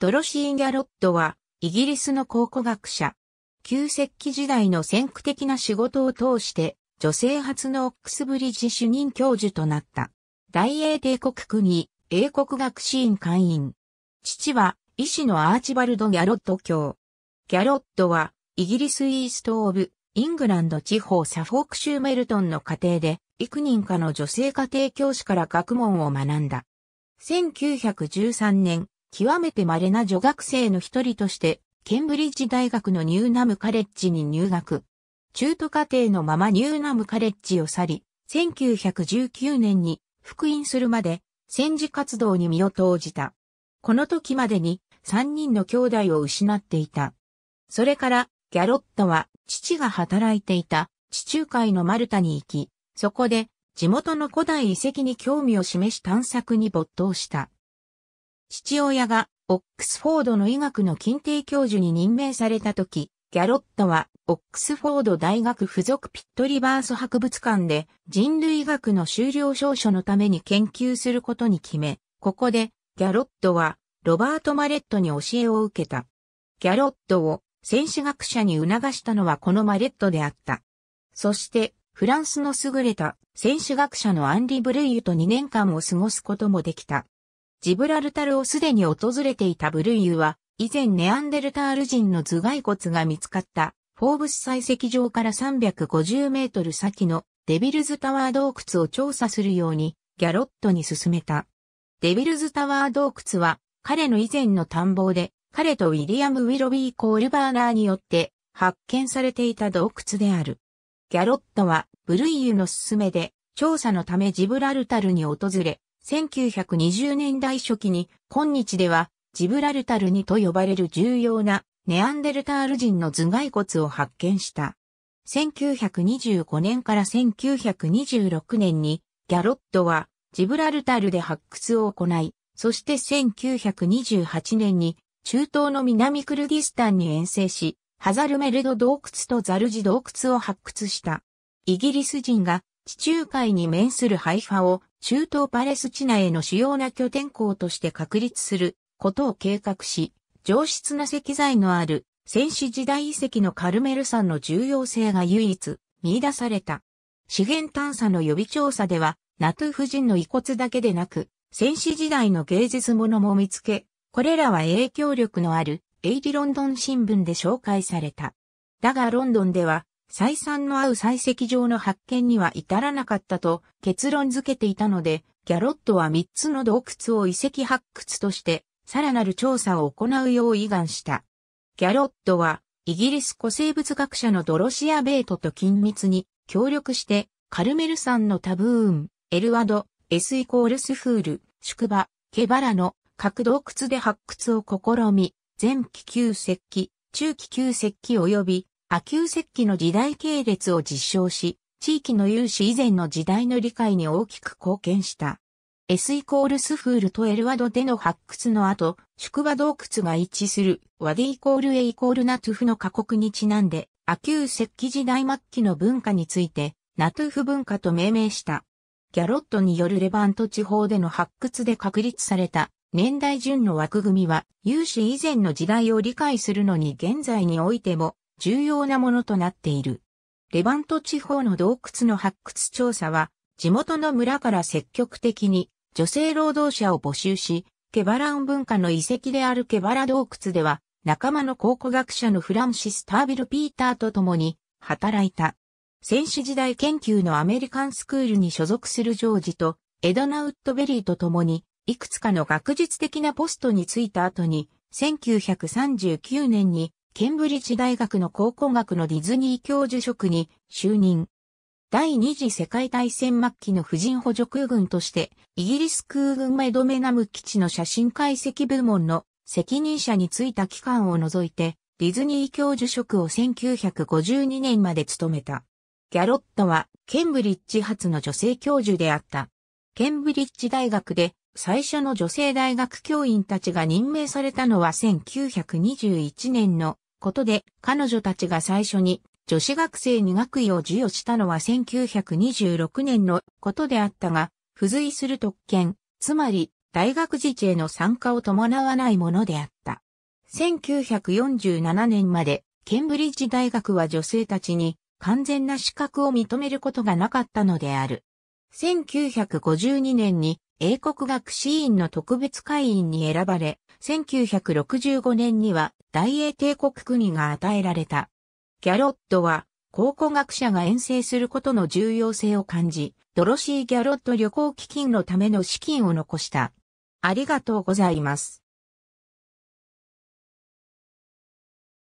ドロシー・ギャロットは、イギリスの考古学者。旧石器時代の先駆的な仕事を通して、女性初のオックスブリッジ主任教授となった。大英帝国国、英国学士院会員。父は、医師のアーチバルド・ギャロット教。ギャロットは、イギリスイースト・オブ、イングランド地方サフォーク州メルトンの家庭で、幾人かの女性家庭教師から学問を学んだ。1913年、極めて稀な女学生の一人として、ケンブリッジ大学のニューナムカレッジに入学。中途課程のままニューナムカレッジを去り、1919年に復員するまで戦時活動に身を投じた。この時までに3人の兄弟を失っていた。それからギャロットは父が働いていた地中海のマルタに行き、そこで地元の古代遺跡に興味を示し探索に没頭した。父親がオックスフォードの医学の近定教授に任命された時、ギャロットはオックスフォード大学附属ピットリバース博物館で人類学の修了証書のために研究することに決め、ここでギャロットはロバート・マレットに教えを受けた。ギャロットを戦士学者に促したのはこのマレットであった。そしてフランスの優れた戦士学者のアンリ・ブレイユと2年間を過ごすこともできた。ジブラルタルをすでに訪れていたブルイユは、以前ネアンデルタール人の頭蓋骨が見つかった、フォーブス採石場から350メートル先のデビルズタワー洞窟を調査するように、ギャロットに進めた。デビルズタワー洞窟は、彼の以前の探訪で、彼とウィリアム・ウィロビー・コールバーナーによって発見されていた洞窟である。ギャロットは、ブルイユの勧めで、調査のためジブラルタルに訪れ、1920年代初期に今日ではジブラルタルにと呼ばれる重要なネアンデルタール人の頭蓋骨を発見した。1925年から1926年にギャロットはジブラルタルで発掘を行い、そして1928年に中東の南クルディスタンに遠征し、ハザルメルド洞窟とザルジ洞窟を発掘した。イギリス人が地中海に面するハイファを中東パレスチナへの主要な拠点港として確立することを計画し、上質な石材のある戦士時代遺跡のカルメル山の重要性が唯一見出された。資源探査の予備調査では、ナトゥ夫人の遺骨だけでなく、戦士時代の芸術物も見つけ、これらは影響力のあるエイリロンドン新聞で紹介された。だがロンドンでは採算の合う採石場の発見には至らなかったと結論付けていたので、ギャロットは3つの洞窟を遺跡発掘として、さらなる調査を行うよう意願した。ギャロットは、イギリス古生物学者のドロシア・ベートと緊密に協力して、カルメル山のタブーン、エルワド、エスイコールスフール、宿場、ケバラの各洞窟で発掘を試み、前期旧石器、中期旧石器及び阿久石器の時代系列を実証し、地域の有志以前の時代の理解に大きく貢献した。S イコールスフールとエルワドでの発掘の後、宿場洞窟が一致する、ワディイコール A イコールナトゥフの過酷にちなんで、阿久石器時代末期の文化について、ナトゥフ文化と命名した。ギャロットによるレバント地方での発掘で確立された年代順の枠組みは、有志以前の時代を理解するのに現在においても重要なものとなっている。レバント地方の洞窟の発掘調査は、地元の村から積極的に女性労働者を募集し、ケバラン文化の遺跡であるケバラ洞窟では、仲間の考古学者のフランシス・タービル・ピーターと共に働いた。戦士時代研究のアメリカンスクールに所属するジョージとエドナ・ウッドベリーと共に、いくつかの学術的なポストに就いた後に、1939年にケンブリッジ大学の考古学のディズニー教授職に就任。第二次世界大戦末期の婦人補助空軍として、イギリス空軍メドメナム基地の写真解析部門の責任者に就いた期間を除いて、ディズニー教授職を1952年まで務めた。ギャロットは、ケンブリッジ発の女性教授であった。ケンブリッジ大学で最初の女性大学教員たちが任命されたのは1921年のことで、彼女たちが最初に女子学生に学位を授与したのは1926年のことであったが、付随する特権、つまり大学自治への参加を伴わないものであった。1947年まで、ケンブリッジ大学は女性たちに完全な資格を認めることがなかったのである。1952年に英国学士院の特別会員に選ばれ、1965年には大英帝国国が与えられた。ギャロットは考古学者が遠征することの重要性を感じ、ドロシー・ギャロット旅行基金のための資金を残した。ありがとうございます。